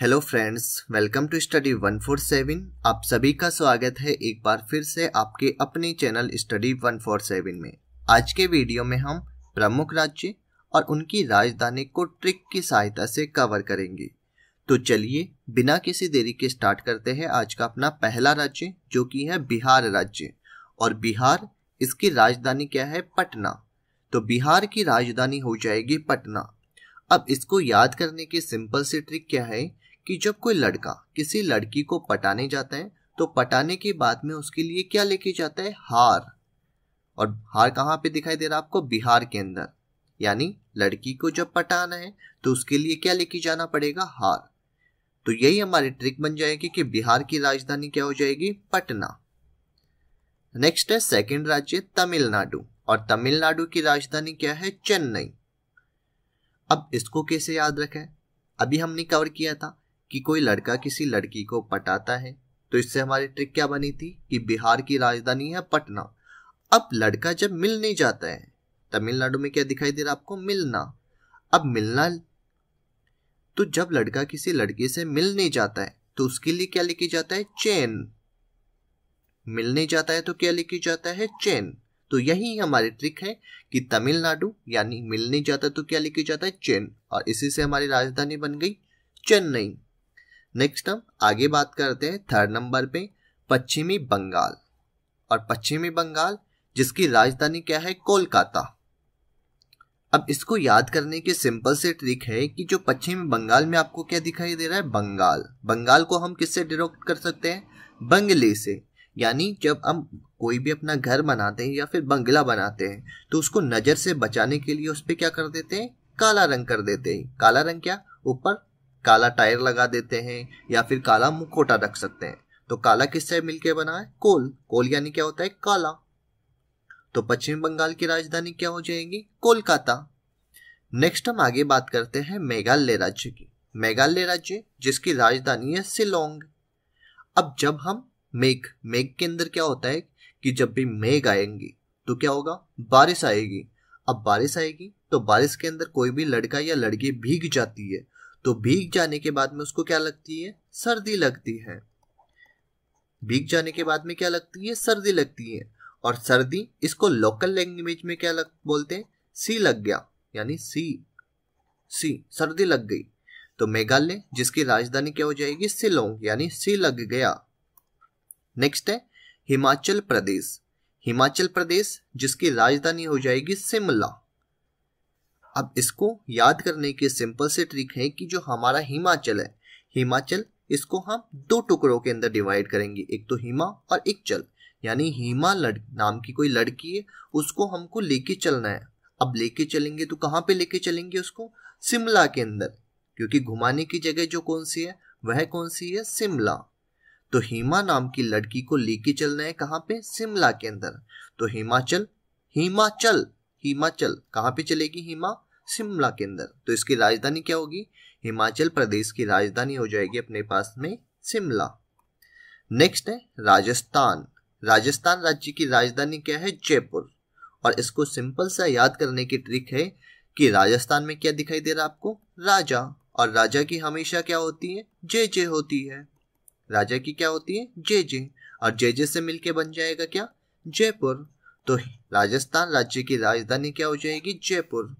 hello friends welcome to study 147 आप सभी का स्वागत है एक बार फिर से आपके अपने चैनल स्टडी 147 में आज के वीडियो में हम प्रमुख राज्य और उनकी राजधानी को ट्रिक की सहायता से कवर करेंगे तो चलिए बिना किसी देरी के स्टार्ट करते हैं आज का अपना पहला राज्य जो कि है बिहार राज्य और बिहार इसकी राजधानी क्या है पटना तो बिहार की राजधानी हो जाएगी पटना अब इसको याद करने की सिंपल सी ट्रिक क्या है कि जब कोई लड़का किसी लड़की को पटाने जाता है तो पटाने के बाद में उसके लिए क्या लेके जाता है हार और हार कहाँ पे दिखाई दे रहा है आपको बिहार के अंदर यानी लड़की को जब पटाना है तो उसके लिए क्या लेके जाना पड़ेगा हार तो यही हमारी ट्रिक बन जाएगी कि बिहार की राजधानी क्या हो जाएगी पटना नेक्स्ट है सेकेंड राज्य तमिलनाडु और तमिलनाडु की राजधानी क्या है चेन्नई अब इसको कैसे याद रखें अभी हमने कवर किया था कि कोई लड़का किसी लड़की को पटाता है तो इससे हमारी ट्रिक क्या बनी थी कि बिहार की राजधानी है पटना अब लड़का जब मिल नहीं जाता है तमिलनाडु में क्या दिखाई दे रहा है आपको मिलना अब मिलना तो जब लड़का किसी लड़की से मिल नहीं जाता है तो उसके लिए क्या लेके जाता है चेन मिलने जाता है तो क्या लेके जाता है चेन तो यही हमारी ट्रिक है कि तमिलनाडु यानी मिलने जाता तो क्या लेके जाता है चेन और इसी से हमारी राजधानी बन गई चेन्नई नेक्स्ट हम आगे बात करते हैं थर्ड नंबर पे पश्चिमी बंगाल और पश्चिमी बंगाल जिसकी राजधानी क्या है कोलकाता अब इसको याद करने के सिंपल से ट्रिक है कि जो पश्चिमी बंगाल में आपको क्या दिखाई दे रहा है बंगाल बंगाल को हम किससे डिरोक्ट कर सकते हैं बंगले से यानी जब हम कोई भी अपना घर बनाते हैं या फिर बंगला बनाते हैं तो उसको नज़र से बचाने के लिए उस पर क्या कर देते हैं काला रंग कर देते हैं काला रंग क्या ऊपर काला टायर लगा देते हैं या फिर काला मुखोटा रख सकते हैं तो काला किससे मिलकर बना है कोल कोल यानी क्या होता है काला तो पश्चिम बंगाल की राजधानी क्या हो जाएगी कोलकाता नेक्स्ट हम आगे बात करते हैं मेघालय राज्य की मेघालय राज्य जिसकी राजधानी है सिलोंग अब जब हम मेघ मेघ के अंदर क्या होता है कि जब भी मेघ आएंगी तो क्या होगा बारिश आएगी अब बारिश आएगी तो बारिश के अंदर कोई भी लड़का या लड़की भीग जाती है तो भीग जाने के बाद में उसको क्या लगती है सर्दी लगती है भीग जाने के बाद में क्या लगती है सर्दी लगती है और सर्दी इसको लोकल लैंग्वेज में क्या लग बोलते हैं सी लग गया यानी सी सी सर्दी लग गई तो मेघालय जिसकी राजधानी क्या हो जाएगी सिलोंग यानी सी लग गया नेक्स्ट है हिमाचल प्रदेश हिमाचल प्रदेश जिसकी राजधानी हो जाएगी शिमला अब इसको याद करने के सिंपल से ट्रिक है कि जो हमारा हिमाचल है हिमाचल इसको हम दो टुकड़ों के अंदर डिवाइड करेंगे एक तो हिमा और एक चल यानी हिमा लड़ नाम की कोई लड़की है उसको हमको लेके चलना है अब लेके चलेंगे तो कहाँ पे लेके चलेंगे उसको शिमला के अंदर क्योंकि घुमाने की जगह जो कौन सी है वह कौन सी है शिमला तो हिमा नाम की लड़की को लेके चलना है कहाँ पे शिमला के अंदर तो हिमाचल हिमाचल हिमाचल कहाँ पे चलेगी हिमा शिमला के अंदर तो इसकी राजधानी क्या होगी हिमाचल प्रदेश की राजधानी हो जाएगी अपने पास में शिमला नेक्स्ट है राजस्थान राजस्थान राज्य की राजधानी क्या है जयपुर और इसको सिंपल सा याद करने की ट्रिक है कि राजस्थान में क्या दिखाई दे रहा है आपको राजा और राजा की हमेशा क्या होती है जे जे होती है राजा की क्या होती है जे जे और जे जे से मिलके बन जाएगा क्या जयपुर तो राजस्थान राज्य की राजधानी क्या हो जाएगी जयपुर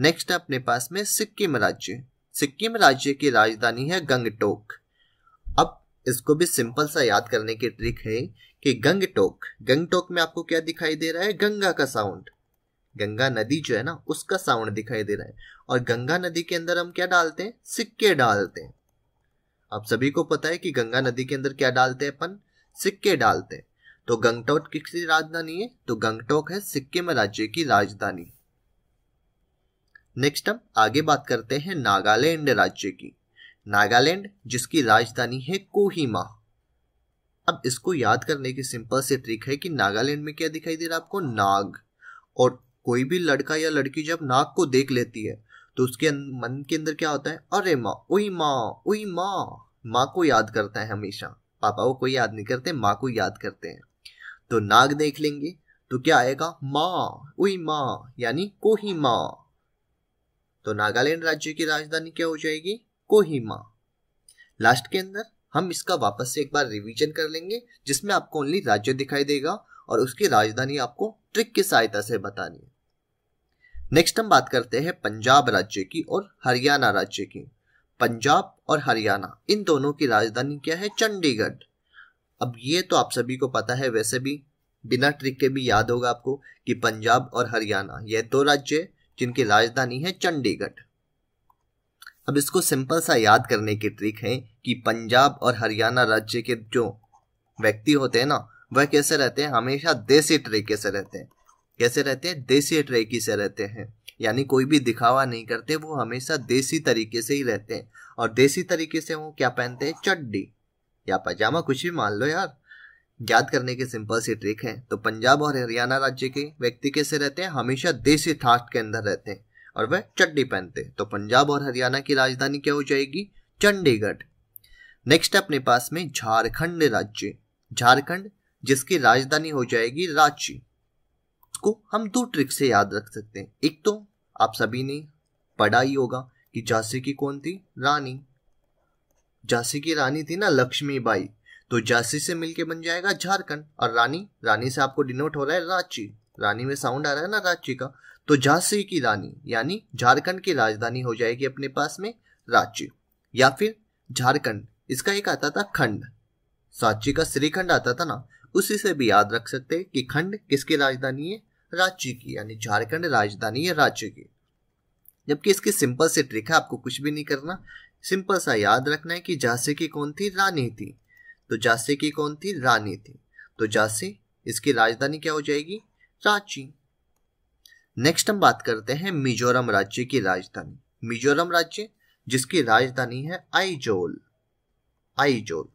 नेक्स्ट है अपने पास में सिक्किम राज्य सिक्किम राज्य की राजधानी है गंगटोक अब इसको भी सिंपल सा याद करने की ट्रिक है कि गंगटोक गंगटोक में आपको क्या दिखाई दे रहा है गंगा का साउंड गंगा नदी जो है ना उसका साउंड दिखाई दे रहा है और गंगा नदी के अंदर हम क्या डालते हैं सिक्के डालते हैं आप सभी को पता है कि गंगा नदी के अंदर क्या डालते हैं अपन सिक्के डालते हैं तो गंगटोक किसकी राजधानी है तो गंगटोक है सिक्किम राज्य की राजधानी नेक्स्ट हम आगे बात करते हैं नागालैंड राज्य की नागालैंड जिसकी राजधानी है कोहिमा अब इसको याद करने की सिंपल से ट्रिक है कि नागालैंड में क्या दिखाई दे रहा है आपको नाग और कोई भी लड़का या लड़की जब नाग को देख लेती है तो उसके अं-, मन के अंदर क्या होता है अरे माँ उई माँ उई माँ माँ को याद करता है हमेशा पापा को कोई याद नहीं करते माँ को याद करते हैं तो नाग देख लेंगे तो क्या आएगा माँ उई माँ यानी कोही माँ तो नागालैंड राज्य की राजधानी क्या हो जाएगी कोहिमा लास्ट के अंदर हम इसका वापस से एक बार रिवीजन कर लेंगे जिसमें आपको ओनली राज्य दिखाई देगा और उसकी राजधानी आपको ट्रिक की सहायता से बतानी है नेक्स्ट हम बात करते हैं पंजाब राज्य की और हरियाणा राज्य की पंजाब और हरियाणा इन दोनों की राजधानी क्या है चंडीगढ़ अब ये तो आप सभी को पता है वैसे भी बिना ट्रिक के भी याद होगा आपको कि पंजाब और हरियाणा ये दो राज्य जिनकी राजधानी है चंडीगढ़ अब इसको सिंपल सा याद करने की ट्रिक है कि पंजाब और हरियाणा राज्य के जो व्यक्ति होते हैं ना वह कैसे रहते हैं हमेशा देसी तरीके से रहते हैं कैसे रहते हैं देसी तरीके से रहते हैं यानी कोई भी दिखावा नहीं करते वो हमेशा देसी तरीके से ही रहते हैं और देसी तरीके से वो क्या पहनते हैं चड्डी या पजामा कुछ भी मान लो यार याद करने के सिंपल सी ट्रिक है तो पंजाब और हरियाणा राज्य के व्यक्ति कैसे रहते हैं हमेशा देसी थाट के अंदर रहते हैं और वह चड्डी पहनते तो पंजाब और हरियाणा की राजधानी क्या हो जाएगी चंडीगढ़ नेक्स्ट अपने पास में झारखंड राज्य झारखंड जिसकी राजधानी हो जाएगी रांची इसको हम दो ट्रिक से याद रख सकते हैं एक तो आप सभी ने पढ़ा ही होगा कि झांसी की कौन थी रानी झांसी की रानी थी ना लक्ष्मीबाई तो झांसी से मिलके बन जाएगा झारखंड और रानी रानी से आपको डिनोट हो रहा है रांची रानी में साउंड आ रहा है ना रांची का तो झांसी की रानी यानी झारखंड की राजधानी हो जाएगी अपने पास में रांची या फिर झारखंड इसका एक आता था खंड सांची का श्रीखंड आता था ना उसी से भी याद रख सकते कि खंड किसकी राजधानी है रांची की यानी झारखंड राजधानी है रांची की जबकि इसकी सिंपल सी ट्रिक है आपको कुछ भी नहीं करना सिंपल सा याद रखना है कि झांसी की कौन थी रानी थी तो जासे की कौन थी रानी थी तो जासे इसकी राजधानी क्या हो जाएगी रांची नेक्स्ट हम बात करते हैं मिजोरम राज्य की राजधानी मिजोरम राज्य जिसकी राजधानी है आईजोल आईजोल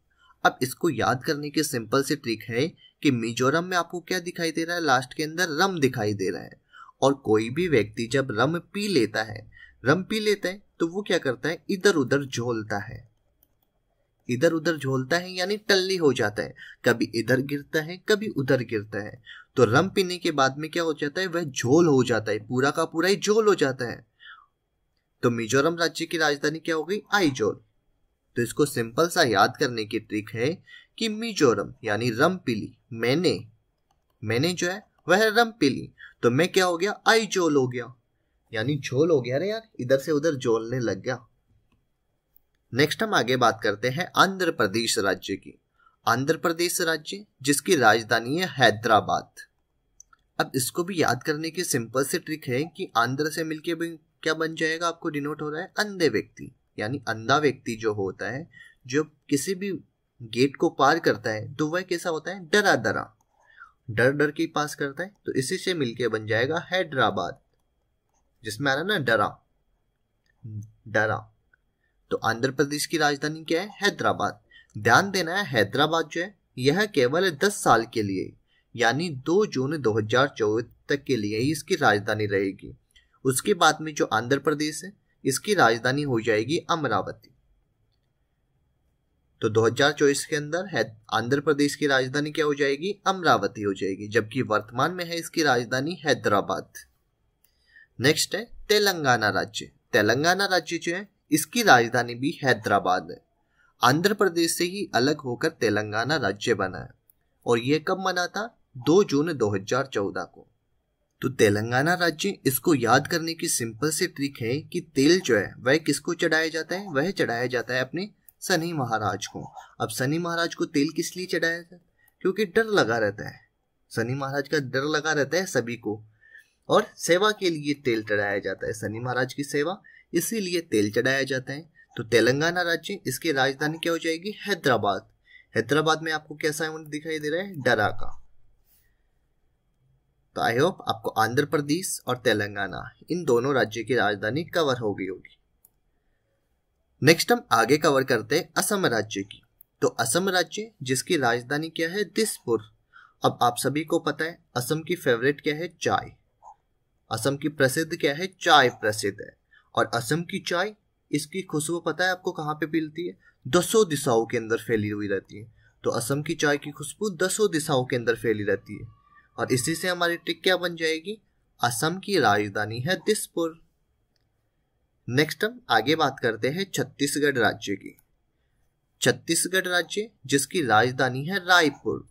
अब इसको याद करने की सिंपल सी ट्रिक है कि मिजोरम में आपको क्या दिखाई दे रहा है लास्ट के अंदर रम दिखाई दे रहा है और कोई भी व्यक्ति जब रम पी लेता है रम पी लेता है तो वो क्या करता है इधर उधर झोलता है इधर उधर झोलता है यानी टल्ली हो जाता है कभी इधर गिरता है कभी उधर गिरता है तो रम पीने के बाद में क्या हो जाता है वह झोल हो जाता है पूरा का पूरा ही झोल हो जाता है तो मिजोरम राज्य की राजधानी क्या हो गई आईजोल तो इसको सिंपल सा याद करने की ट्रिक है कि मिजोरम यानी रम पीली मैंने मैंने जो है वह रम पीली तो मैं क्या हो गया आईजोल हो गया यानी झोल हो गया रे यार इधर से उधर झोलने लग गया नेक्स्ट हम आगे बात करते हैं आंध्र प्रदेश राज्य की आंध्र प्रदेश राज्य जिसकी राजधानी है हैदराबाद अब इसको भी याद करने की सिंपल सी ट्रिक है कि आंध्र से मिलके भी क्या बन जाएगा आपको डिनोट हो रहा है अंधे व्यक्ति यानी अंधा व्यक्ति जो होता है जो किसी भी गेट को पार करता है तो वह कैसा होता है डरा डरा डर डर के पास करता है तो इसी से मिलके बन जाएगा हैदराबाद जिसमें आ रहा ना डरा डरा तो आंध्र प्रदेश की राजधानी क्या है हैदराबाद ध्यान देना है हैदराबाद जो है यह केवल दस साल के लिए यानी दो जून 2024 तक के लिए ही इसकी राजधानी रहेगी उसके बाद में जो आंध्र प्रदेश है इसकी राजधानी हो जाएगी अमरावती तो 2024 के अंदर है आंध्र प्रदेश की राजधानी क्या हो जाएगी अमरावती हो जाएगी जबकि वर्तमान में है इसकी राजधानी हैदराबाद नेक्स्ट है तेलंगाना राज्य तेलंगाना राज्य जो है इसकी राजधानी भी हैदराबाद है आंध्र प्रदेश से ही अलग होकर तेलंगाना राज्य बना है और यह कब मना था 2 जून 2014 को तो तेलंगाना राज्य इसको याद करने की सिंपल सी ट्रिक है कि तेल जो है वह किसको चढ़ाया जाता है वह चढ़ाया जाता है अपने सनी महाराज को अब सनी महाराज को तेल किस लिए चढ़ाया जाता है क्योंकि डर लगा रहता है सनी महाराज का डर लगा रहता है सभी को और सेवा के लिए तेल चढ़ाया जाता है सनी महाराज की सेवा इसीलिए तेल चढ़ाया जाता है तो तेलंगाना राज्य इसकी राजधानी क्या हो जाएगी हैदराबाद हैदराबाद में आपको कैसा दिखाई दे रहा है डरा का तो आई होप आपको आंध्र प्रदेश और तेलंगाना इन दोनों राज्य की राजधानी कवर हो गई होगी नेक्स्ट हम आगे कवर करते हैं असम राज्य की तो असम राज्य जिसकी राजधानी क्या है दिसपुर अब आप सभी को पता है असम की फेवरेट क्या है चाय असम की प्रसिद्ध क्या है चाय प्रसिद्ध है और असम की चाय इसकी खुशबू पता है आपको कहाँ पे मिलती है दसों दिशाओं के अंदर फैली हुई रहती है तो असम की चाय की खुशबू दसों दिशाओं के अंदर फैली रहती है और इसी से हमारी ट्रिक क्या बन जाएगी असम की राजधानी है दिसपुर नेक्स्ट हम आगे बात करते हैं छत्तीसगढ़ राज्य की छत्तीसगढ़ राज्य जिसकी राजधानी है रायपुर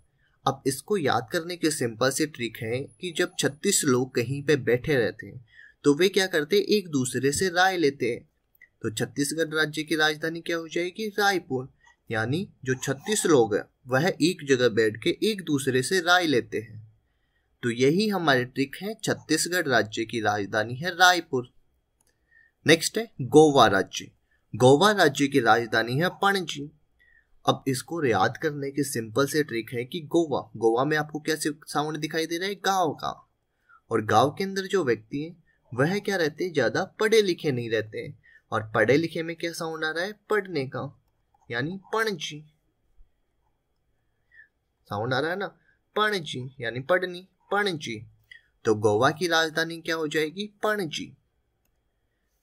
अब इसको याद करने के सिंपल सी ट्रिक है कि जब छत्तीस लोग कहीं पे बैठे रहते हैं तो वे क्या करते एक दूसरे से राय लेते हैं तो छत्तीसगढ़ राज्य की राजधानी क्या हो जाएगी रायपुर यानी जो छत्तीस लोग हैं वह एक जगह बैठ के एक दूसरे से राय लेते हैं तो यही हमारे ट्रिक है छत्तीसगढ़ राज्य की राजधानी है रायपुर नेक्स्ट है गोवा राज्य गोवा राज्य की राजधानी है पणजी अब इसको याद करने के सिंपल से ट्रिक है कि गोवा गोवा में आपको क्या साउंड दिखाई दे रहा है गांव का और गांव के अंदर जो व्यक्ति है वह क्या रहते ज़्यादा पढ़े लिखे नहीं रहते और पढ़े लिखे में क्या साउंड आ रहा है पढ़ने का यानी पणजी साउंड आ रहा है ना पणजी यानी पढ़नी पणजी तो गोवा की राजधानी क्या हो जाएगी पणजी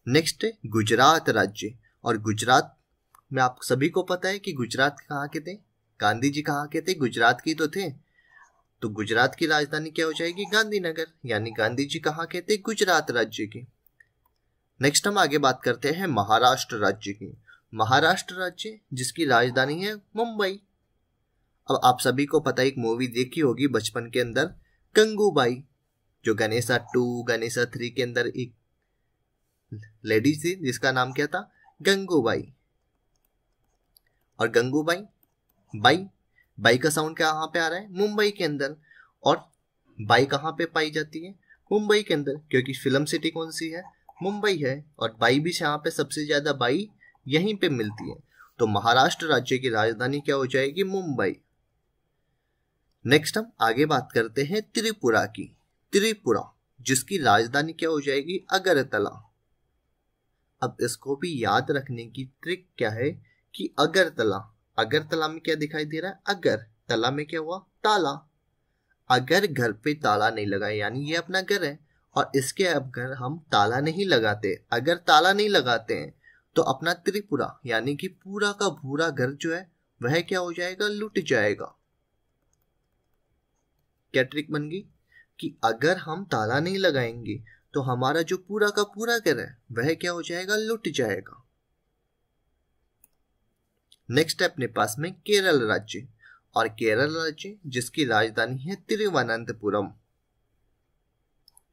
नेक्स्ट गुजरात राज्य और गुजरात में आप सभी को पता है कि गुजरात कहाँ के थे गांधी जी कहाँ के थे गुजरात की तो थे तो गुजरात की राजधानी क्या हो जाएगी गांधीनगर यानी गांधी जी कहा कहते हैं गुजरात राज्य की नेक्स्ट हम आगे बात करते हैं महाराष्ट्र राज्य की महाराष्ट्र राज्य जिसकी राजधानी है मुंबई अब आप सभी को पता एक मूवी देखी होगी बचपन के अंदर कंगूबाई जो गणेशा टू गणेशा थ्री के अंदर एक लेडीज थी जिसका नाम क्या था गंगूबाई और गंगूबाई बाई बाई का साउंड कहाँ पे आ रहा है मुंबई के अंदर और बाई कहाँ पे पाई जाती है मुंबई के अंदर क्योंकि फिल्म सिटी कौन सी है मुंबई है और बाई भी यहाँ पे सबसे ज़्यादा बाई यहीं पे मिलती है तो महाराष्ट्र राज्य की राजधानी क्या हो जाएगी मुंबई नेक्स्ट हम आगे बात करते हैं त्रिपुरा की त्रिपुरा जिसकी राजधानी क्या हो जाएगी अगरतला अब इसको भी याद रखने की ट्रिक क्या है कि अगरतला अगर तला में क्या दिखाई दे रहा है अगर तला में क्या हुआ ताला अगर घर पे ताला नहीं लगा यानी ये अपना घर है और इसके अगर हम ताला नहीं लगाते अगर ताला नहीं लगाते हैं तो अपना त्रिपुरा यानी कि पूरा का पूरा घर जो है वह क्या हो जाएगा लुट जाएगा क्या ट्रिक बन गई कि अगर हम ताला नहीं लगाएंगे तो हमारा जो पूरा का पूरा घर है वह क्या हो जाएगा लुट जाएगा नेक्स्ट है अपने पास में केरल राज्य और केरल राज्य जिसकी राजधानी है तिरुवनंतपुरम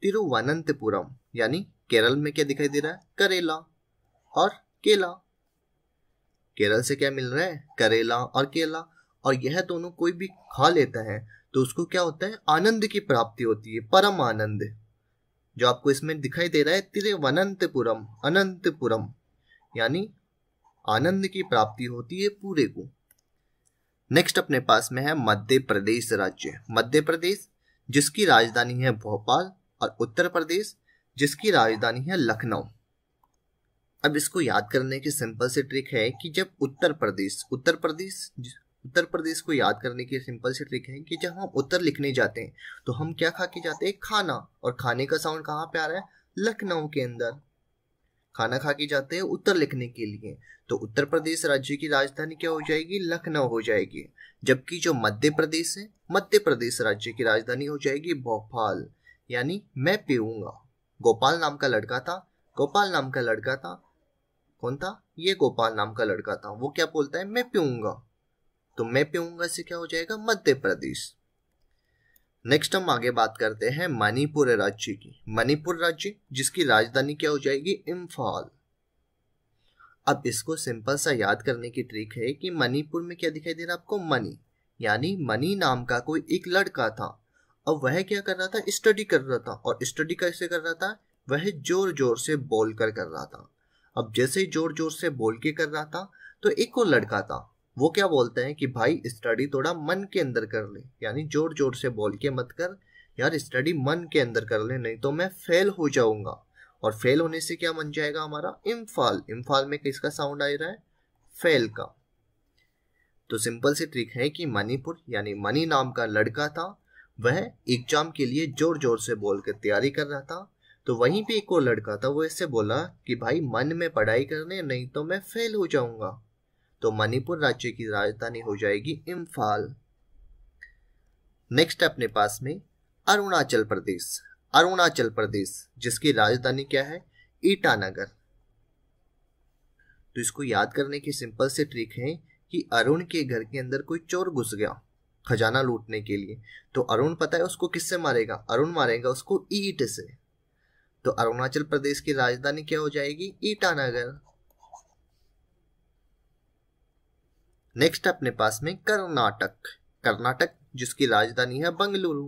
तिरुवनंतपुरम यानी केरल में क्या दिखाई दे रहा है करेला और केला केरल से क्या मिल रहा है करेला और केला और यह दोनों कोई भी खा लेता है तो उसको क्या होता है आनंद की प्राप्ति होती है परम आनंद जो आपको इसमें दिखाई दे रहा है तिरुवनंतपुरम अनंतपुरम यानी आनंद की प्राप्ति होती है पूरे को नेक्स्ट अपने पास में है मध्य प्रदेश राज्य मध्य प्रदेश जिसकी राजधानी है भोपाल और उत्तर प्रदेश जिसकी राजधानी है लखनऊ अब इसको याद करने की सिंपल सी ट्रिक है कि जब उत्तर प्रदेश उत्तर प्रदेश उत्तर प्रदेश को याद करने की सिंपल सी ट्रिक है कि जब हम उत्तर लिखने जाते हैं तो हम क्या खा के जाते हैं खाना और खाने का साउंड कहाँ पे आ रहा है लखनऊ के अंदर खाना खा के जाते हैं उत्तर लिखने के लिए तो उत्तर प्रदेश राज्य की राजधानी क्या हो जाएगी लखनऊ हो जाएगी जबकि जो मध्य प्रदेश है मध्य प्रदेश राज्य की राजधानी हो जाएगी भोपाल यानी मैं पीऊंगा गोपाल नाम का लड़का था गोपाल नाम का लड़का था कौन था ये गोपाल नाम का लड़का था वो क्या बोलता है मैं पीऊंगा तो मैं पीऊंगा से क्या हो जाएगा मध्य प्रदेश नेक्स्ट हम आगे बात करते हैं मणिपुर राज्य की मणिपुर राज्य जिसकी राजधानी क्या हो जाएगी इम्फाल अब इसको सिंपल सा याद करने की ट्रिक है कि मणिपुर में क्या दिखाई दे रहा है आपको मनी यानी मनी नाम का कोई एक लड़का था अब वह क्या कर रहा था स्टडी कर रहा था और स्टडी कैसे कर रहा था वह जोर जोर से बोल कर कर रहा था अब जैसे ही जोर जोर से बोल के कर रहा था तो एक और लड़का था वो क्या बोलते हैं कि भाई स्टडी थोड़ा मन के अंदर कर ले यानी जोर जोर से बोल के मत कर यार स्टडी मन के अंदर कर ले नहीं तो मैं फेल हो जाऊंगा और फेल होने से क्या बन जाएगा हमारा इम्फाल इम्फाल में किसका साउंड आ रहा है फेल का तो सिंपल सी ट्रिक है कि मणिपुर यानी मनी नाम का लड़का था वह एग्जाम के लिए जोर जोर से बोल कर तैयारी कर रहा था तो वहीं पे एक और लड़का था वो इससे बोला कि भाई मन में पढ़ाई करने नहीं तो मैं फेल हो जाऊंगा तो मणिपुर राज्य की राजधानी हो जाएगी इम्फाल नेक्स्ट अपने पास में अरुणाचल प्रदेश अरुणाचल प्रदेश जिसकी राजधानी क्या है ईटानगर तो इसको याद करने की सिंपल से ट्रिक है कि अरुण के घर के अंदर कोई चोर घुस गया खजाना लूटने के लिए तो अरुण पता है उसको किससे मारेगा अरुण मारेगा उसको ईट से तो अरुणाचल प्रदेश की राजधानी क्या हो जाएगी ईटानगर नेक्स्ट अपने पास में कर्नाटक कर्नाटक जिसकी राजधानी है बंगलुरु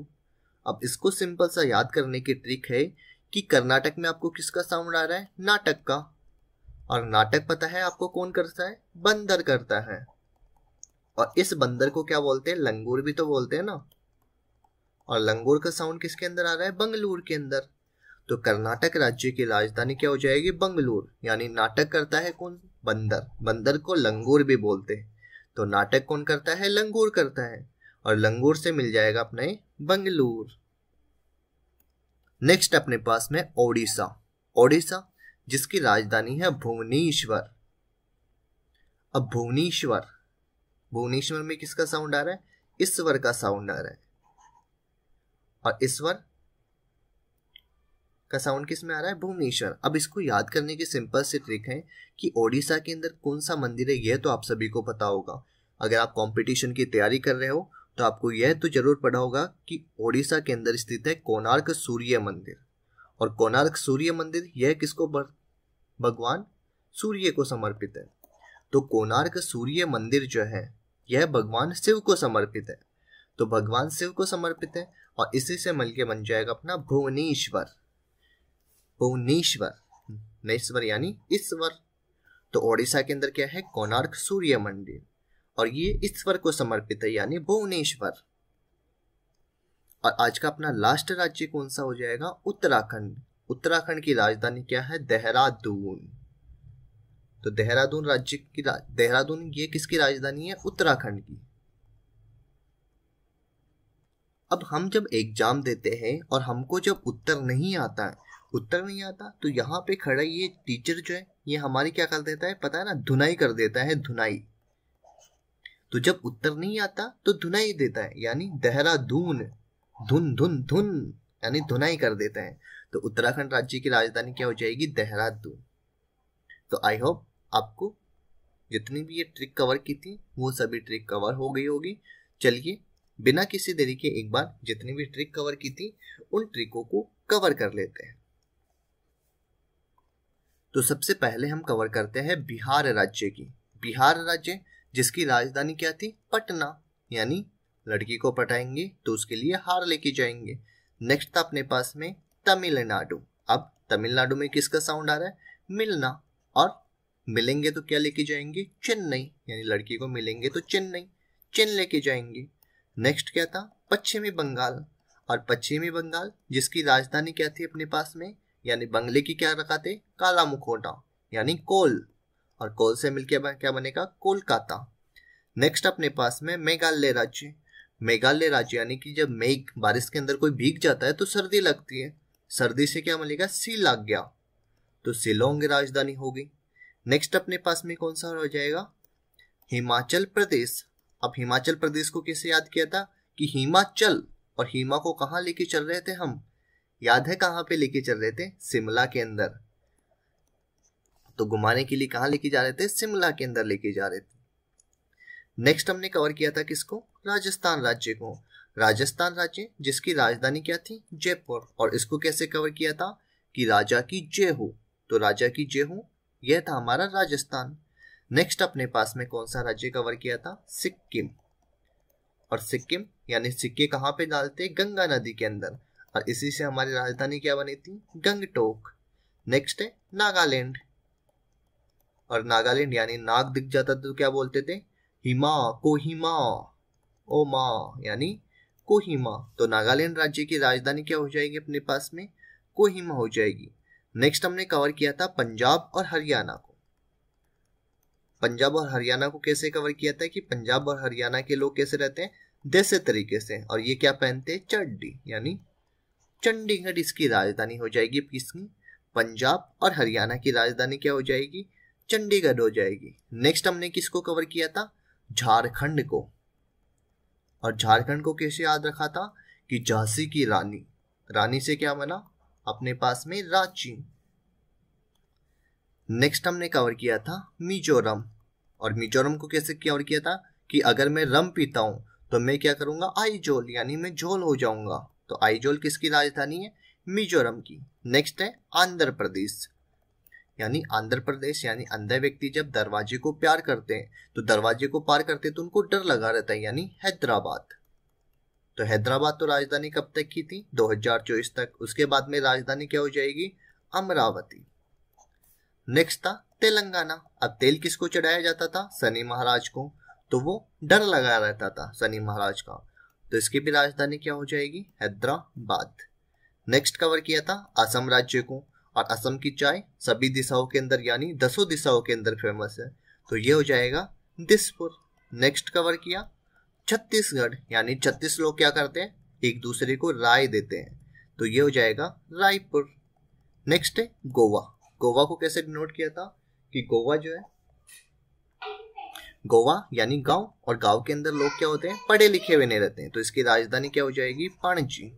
अब इसको सिंपल सा याद करने की ट्रिक है कि कर्नाटक में आपको किसका साउंड आ रहा है नाटक का और नाटक पता है आपको कौन करता है बंदर करता है और इस बंदर को क्या बोलते हैं लंगूर भी तो बोलते हैं ना और लंगूर का साउंड किसके अंदर आ रहा है बंगलूर के अंदर तो कर्नाटक राज्य की राजधानी क्या हो जाएगी बंगलूर यानी नाटक करता है कौन बंदर बंदर को लंगूर भी बोलते हैं तो नाटक कौन करता है लंगूर करता है और लंगूर से मिल जाएगा अपने बंगलूर नेक्स्ट अपने पास में ओडिशा ओडिशा जिसकी राजधानी है भुवनेश्वर अब भुवनेश्वर भुवनेश्वर में किसका साउंड आ रहा है ईश्वर का साउंड आ रहा है और ईश्वर का साउंड किस में आ रहा है भुवनेश्वर अब इसको याद करने के सिंपल से ट्रिक है कि ओडिशा के अंदर कौन सा मंदिर है यह तो आप सभी को पता होगा अगर आप कॉम्पिटिशन की तैयारी कर रहे हो तो आपको यह तो जरूर पढ़ा होगा कि ओडिशा के अंदर स्थित है कोणार्क सूर्य मंदिर और कोणार्क सूर्य मंदिर यह किसको भगवान सूर्य को समर्पित है तो कोणार्क सूर्य मंदिर जो है यह भगवान शिव को समर्पित है तो भगवान शिव को समर्पित है और इसी से के बन जाएगा अपना भुवनेश्वर भुवनेश्वर नेश्वर यानी ईश्वर तो ओडिशा के अंदर क्या है कोणार्क सूर्य मंदिर और ये ईश्वर को समर्पित है यानी भुवनेश्वर और आज का अपना लास्ट राज्य कौन सा हो जाएगा उत्तराखंड उत्तराखंड की राजधानी क्या है देहरादून तो देहरादून राज्य की रा, देहरादून ये किसकी राजधानी है उत्तराखंड की अब हम जब एग्जाम देते हैं और हमको जब उत्तर नहीं आता है उत्तर नहीं आता तो यहाँ पे खड़ा ये टीचर जो है ये हमारी क्या कर देता है पता है ना धुनाई कर देता है धुनाई तो जब उत्तर नहीं आता तो धुनाई देता है यानी देहरादून धुन धुन धुन यानी धुनाई कर देता है तो उत्तराखंड राज्य की राजधानी क्या हो जाएगी देहरादून तो आई होप आपको जितनी भी ये ट्रिक कवर की थी वो सभी ट्रिक कवर हो गई होगी चलिए बिना किसी देरी के एक बार जितनी भी ट्रिक कवर की थी उन ट्रिकों को कवर कर लेते हैं तो सबसे पहले हम कवर करते हैं बिहार राज्य की बिहार राज्य जिसकी राजधानी क्या थी पटना यानी लड़की को पटाएंगे तो उसके लिए हार लेके जाएंगे नेक्स्ट था अपने पास में तमिलनाडु अब तमिलनाडु में किसका साउंड आ रहा है मिलना और मिलेंगे तो क्या लेके जाएंगे चेन्नई यानी लड़की को मिलेंगे तो चेन्नई चेन लेके जाएंगे नेक्स्ट क्या था पश्चिमी बंगाल और पश्चिमी बंगाल जिसकी राजधानी क्या थी अपने पास में यानी बंगले की क्या थे काला मुखोटा यानी कोल और कोल से मिलकर क्या बनेगा कोलकाता नेक्स्ट अपने पास में मेघालय राज्य मेघालय राज्य यानी कि जब मेघ बारिश के अंदर कोई भीग जाता है तो सर्दी लगती है सर्दी से क्या मिलेगा सी लग गया तो सिलोंग राजधानी होगी नेक्स्ट अपने पास में कौन सा हो जाएगा हिमाचल प्रदेश अब हिमाचल प्रदेश को किसे याद किया था कि हिमाचल और हिमा को कहाँ लेके चल रहे थे हम याद है कहां पे लेके चल रहे थे शिमला के अंदर तो घुमाने के लिए कहा लेके जा रहे थे शिमला के अंदर लेके जा रहे थे नेक्स्ट हमने कवर किया था किसको राजस्थान राज्य को राजस्थान राज्य जिसकी राजधानी क्या थी जयपुर और इसको कैसे कवर किया था कि राजा की जय हो तो राजा की जय हो यह था हमारा राजस्थान नेक्स्ट अपने पास में कौन सा राज्य कवर किया था सिक्किम और सिक्किम यानी सिक्के कहाँ पे डालते गंगा नदी के अंदर और इसी से हमारी राजधानी क्या बनी थी गंगटोक नेक्स्ट है नागालैंड और नागालैंड यानी नाग दिख जाता तो क्या बोलते थे हिमा कोहिमा मा यानी कोहिमा तो नागालैंड राज्य की राजधानी क्या हो जाएगी अपने पास में कोहिमा हो जाएगी नेक्स्ट हमने कवर किया था पंजाब और हरियाणा को पंजाब और हरियाणा को कैसे कवर किया था कि पंजाब और हरियाणा के लोग कैसे रहते हैं देसे तरीके से और ये क्या पहनते हैं चड्डी यानी चंडीगढ़ इसकी राजधानी हो जाएगी किसकी पंजाब और हरियाणा की राजधानी क्या हो जाएगी चंडीगढ़ हो जाएगी नेक्स्ट हमने किसको कवर किया था झारखंड को और झारखंड को कैसे याद रखा था कि झांसी की रानी रानी से क्या बना अपने पास में रांची नेक्स्ट हमने कवर किया था मिजोरम और मिजोरम को कैसे कवर किया था कि अगर मैं रम पीता हूं तो मैं क्या करूंगा आई जोल यानी मैं झोल हो जाऊंगा तो आइजोल किसकी राजधानी है मिजोरम की नेक्स्ट है आंध्र प्रदेश यानी आंध्र प्रदेश यानी अंधे व्यक्ति जब दरवाजे को प्यार करते हैं तो दरवाजे को पार करते हैं तो उनको डर लगा रहता है यानी हैदराबाद तो हैदराबाद तो राजधानी कब तक की थी 2024 तक उसके बाद में राजधानी क्या हो जाएगी अमरावती नेक्स्ट था तेलंगाना अब तेल किसको चढ़ाया जाता था सनी महाराज को तो वो डर लगा रहता था सनी महाराज का तो इसकी भी राजधानी क्या हो जाएगी हैदराबाद नेक्स्ट कवर किया था असम राज्य को और असम की चाय सभी दिशाओं के अंदर यानी दसों दिशाओं के अंदर फेमस है तो ये हो जाएगा दिसपुर नेक्स्ट कवर किया छत्तीसगढ़ यानी छत्तीस लोग क्या करते हैं एक दूसरे को राय देते हैं तो ये हो जाएगा रायपुर नेक्स्ट है गोवा गोवा को कैसे डिनोट किया था कि गोवा जो है गोवा यानी गांव और गांव के अंदर लोग क्या होते हैं पढ़े लिखे हुए नहीं रहते हैं तो इसकी राजधानी क्या हो जाएगी पणजी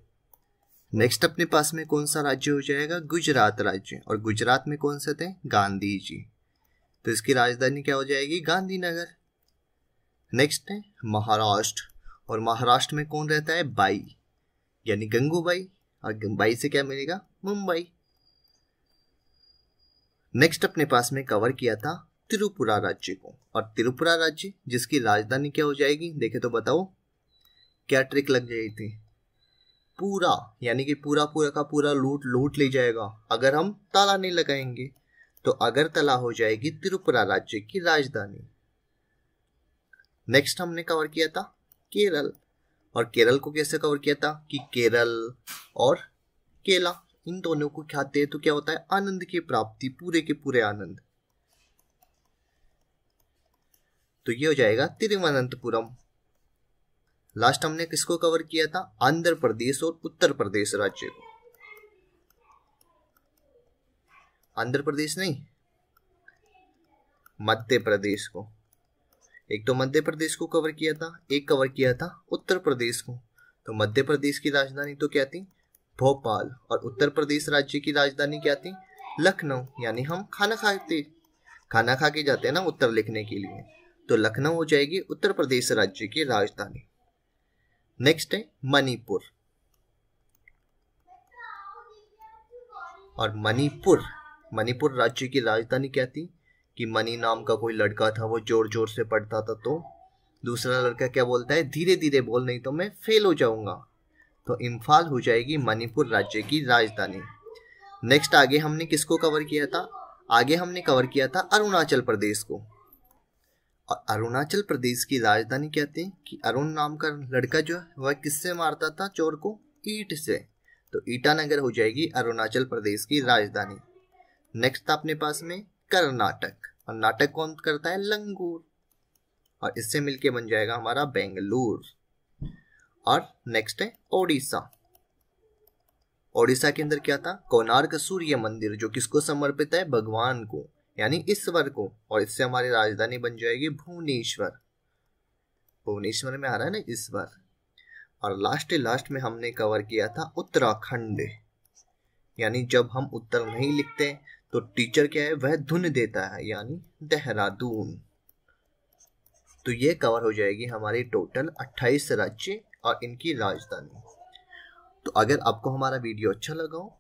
नेक्स्ट अपने पास में कौन सा राज्य हो जाएगा गुजरात राज्य और गुजरात में कौन से थे गांधी जी तो इसकी राजधानी क्या हो जाएगी गांधीनगर नेक्स्ट है महाराष्ट्र और महाराष्ट्र में कौन रहता है बाई यानी गंगूबाई और बाई से क्या मिलेगा मुंबई नेक्स्ट अपने पास में कवर किया था त्रिपुरा राज्य को और त्रिपुरा राज्य जिसकी राजधानी क्या हो जाएगी देखे तो बताओ क्या ट्रिक लग गई थी पूरा यानी कि पूरा पूरा का पूरा लूट लूट ले जाएगा अगर हम ताला नहीं लगाएंगे तो अगर तला हो जाएगी त्रिपुरा राज्य की राजधानी नेक्स्ट हमने कवर किया था केरल और केरल को कैसे कवर किया था कि केरल और केला इन दोनों को खाते हैं तो क्या होता है आनंद की प्राप्ति पूरे के पूरे आनंद तो ये हो जाएगा तिरुवनंतपुरम लास्ट हमने किसको कवर किया था आंध्र प्रदेश और उत्तर प्रदेश राज्य को आंध्र प्रदेश नहीं मध्य प्रदेश को एक तो मध्य प्रदेश को कवर किया था एक कवर किया था उत्तर प्रदेश को तो मध्य प्रदेश की राजधानी तो क्या थी भोपाल और उत्तर प्रदेश राज्य की राजधानी क्या थी लखनऊ यानी हम खाना खाते खाना खा के जाते हैं ना उत्तर लिखने के लिए तो लखनऊ हो जाएगी उत्तर प्रदेश राज्य की राजधानी नेक्स्ट है मणिपुर और मणिपुर मणिपुर राज्य की राजधानी क्या थी कि मणि नाम का कोई लड़का था वो जोर जोर से पढ़ता था तो दूसरा लड़का क्या बोलता है धीरे धीरे बोल नहीं तो मैं फेल हो जाऊंगा तो इम्फाल हो जाएगी मणिपुर राज्य की राजधानी नेक्स्ट आगे हमने किसको कवर किया था आगे हमने कवर किया था अरुणाचल प्रदेश को अरुणाचल प्रदेश की राजधानी कहते हैं कि अरुण नाम का लड़का जो है वह किससे मारता था चोर को ईट से तो ईटानगर हो जाएगी अरुणाचल प्रदेश की राजधानी नेक्स्ट था अपने पास में कर्नाटक और नाटक कौन करता है लंगूर और इससे मिलके बन जाएगा हमारा बेंगलुर और नेक्स्ट है ओडिशा ओडिशा के अंदर क्या था कोणार्क सूर्य मंदिर जो किसको समर्पित है भगवान को यानी वर को और इससे हमारी राजधानी बन जाएगी भुवनेश्वर भुवनेश्वर में आ रहा है ना वर और लास्ट लास्ट में हमने कवर किया था उत्तराखंड यानी जब हम उत्तर नहीं लिखते तो टीचर क्या है वह धुन देता है यानी देहरादून तो ये कवर हो जाएगी हमारी टोटल 28 राज्य और इनकी राजधानी तो अगर आपको हमारा वीडियो अच्छा लगा हो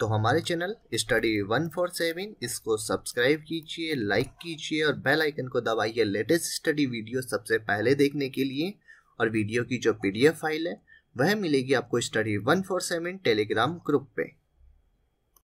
तो हमारे channel study one four seven इसको सब्सक्राइब कीजिए लाइक कीजिए और बेल आइकन को दबाइए लेटेस्ट स्टडी वीडियो सबसे पहले देखने के लिए और वीडियो की जो पीडीएफ फाइल है वह मिलेगी आपको study one four seven Telegram group पे